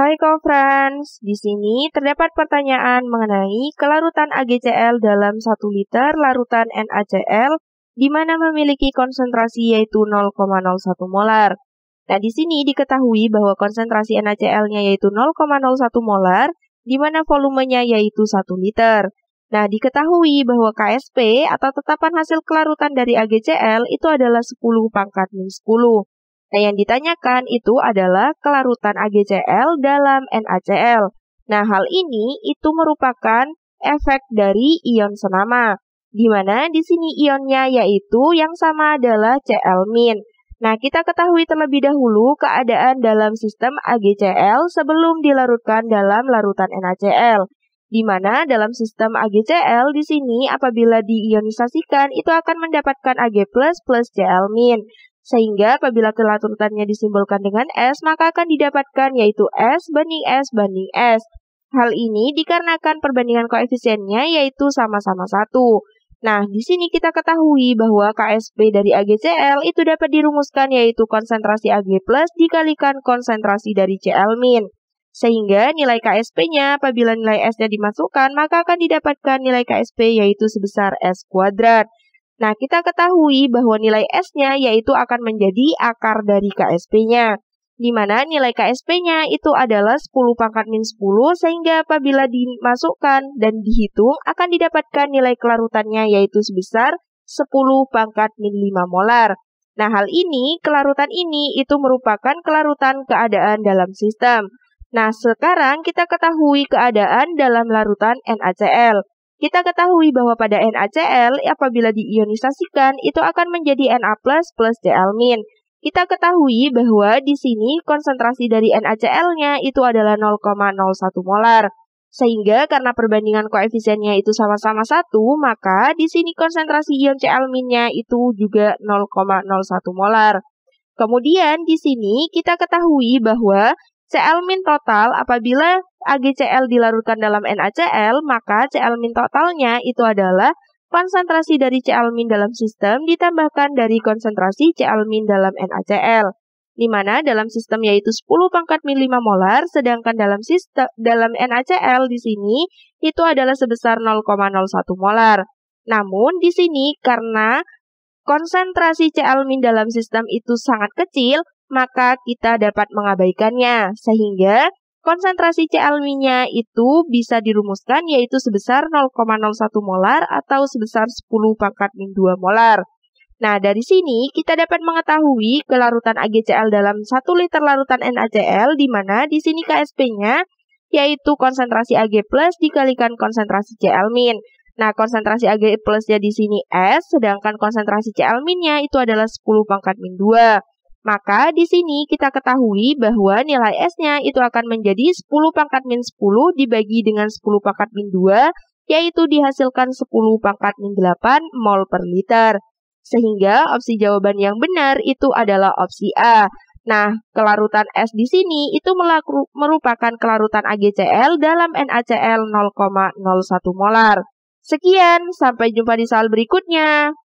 Hai co-friends, di sini terdapat pertanyaan mengenai kelarutan AgCl dalam 1 liter larutan NaCl di mana memiliki konsentrasi yaitu 0,01 molar. Nah, di sini diketahui bahwa konsentrasi NaCl-nya yaitu 0,01 molar, di mana volumenya yaitu 1 liter. Nah, diketahui bahwa KSP atau tetapan hasil kelarutan dari AgCl itu adalah 10 pangkat min 10. Nah, yang ditanyakan itu adalah kelarutan AgCl dalam NaCl. Nah, hal ini itu merupakan efek dari ion senama, di mana di sini ionnya yaitu yang sama adalah Cl-. Nah, kita ketahui terlebih dahulu keadaan dalam sistem AgCl sebelum dilarutkan dalam larutan NaCl. Di mana dalam sistem AgCl di sini apabila diionisasikan itu akan mendapatkan Ag++ plus Cl-. Sehingga apabila telah turutannya disimbolkan dengan S, maka akan didapatkan yaitu S banding S banding S. Hal ini dikarenakan perbandingan koefisiennya yaitu sama-sama satu. Nah, di sini kita ketahui bahwa KSP dari AgCl itu dapat dirumuskan yaitu konsentrasi Ag+ plus dikalikan konsentrasi dari Cl-. min. Sehingga nilai KSP-nya apabila nilai S-nya dimasukkan, maka akan didapatkan nilai KSP yaitu sebesar S kuadrat. Nah, kita ketahui bahwa nilai S-nya yaitu akan menjadi akar dari KSP-nya, di mana nilai KSP-nya itu adalah 10 pangkat min 10 sehingga apabila dimasukkan dan dihitung akan didapatkan nilai kelarutannya yaitu sebesar 10 pangkat min 5 molar. Nah, hal ini, kelarutan ini itu merupakan kelarutan keadaan dalam sistem. Nah, sekarang kita ketahui keadaan dalam larutan NaCl. Kita ketahui bahwa pada NaCl apabila diionisasikan itu akan menjadi Na++ plus Cl-. Kita ketahui bahwa di sini konsentrasi dari NaCl-nya itu adalah 0,01 molar. Sehingga karena perbandingan koefisiennya itu sama-sama 1, maka di sini konsentrasi ion Cl-nya itu juga 0,01 molar. Kemudian di sini kita ketahui bahwa Cl-min total apabila AgCl dilarutkan dalam NaCl, maka Cl min totalnya itu adalah konsentrasi dari Cl min dalam sistem ditambahkan dari konsentrasi Cl min dalam NaCl di mana dalam sistem yaitu 10 pangkat min 5 molar, sedangkan dalam sistem dalam NaCl di sini itu adalah sebesar 0,01 molar. Namun di sini karena konsentrasi Cl min dalam sistem itu sangat kecil, maka kita dapat mengabaikannya sehingga Konsentrasi Cl-nya itu bisa dirumuskan yaitu sebesar 0,01 molar atau sebesar 10 pangkat min 2 molar. Nah, dari sini kita dapat mengetahui kelarutan AgCl dalam 1 liter larutan NaCl di mana di sini KSP-nya yaitu konsentrasi Ag+ dikalikan konsentrasi Cl-. Nah, konsentrasi Ag+-nya di sini S, sedangkan konsentrasi Cl-nya itu adalah 10 pangkat min 2. Maka di sini kita ketahui bahwa nilai S-nya itu akan menjadi 10 pangkat min 10 dibagi dengan 10 pangkat min 2, yaitu dihasilkan 10 pangkat min 8 mol per liter. Sehingga opsi jawaban yang benar itu adalah opsi A. Nah, kelarutan S di sini itu merupakan kelarutan AgCl dalam NaCl 0,01 molar. Sekian, sampai jumpa di soal berikutnya.